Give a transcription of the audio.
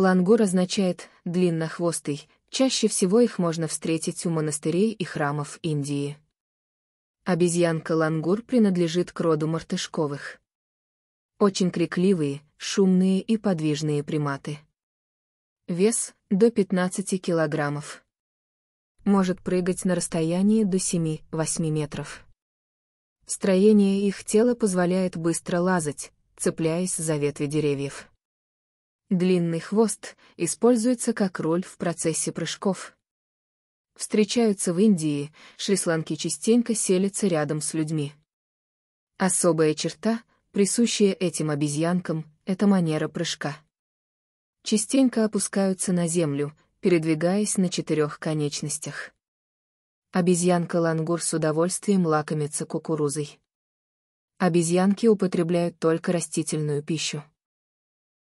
Лангур означает «длиннохвостый», чаще всего их можно встретить у монастырей и храмов Индии. Обезьянка лангур принадлежит к роду мартышковых. Очень крикливые, шумные и подвижные приматы. Вес – до 15 килограммов. Может прыгать на расстоянии до 7-8 метров. Строение их тела позволяет быстро лазать, цепляясь за ветви деревьев. Длинный хвост используется как роль в процессе прыжков. Встречаются в Индии, шрисланки частенько селятся рядом с людьми. Особая черта, присущая этим обезьянкам, это манера прыжка. Частенько опускаются на землю, передвигаясь на четырех конечностях. Обезьянка-лангур с удовольствием лакомится кукурузой. Обезьянки употребляют только растительную пищу.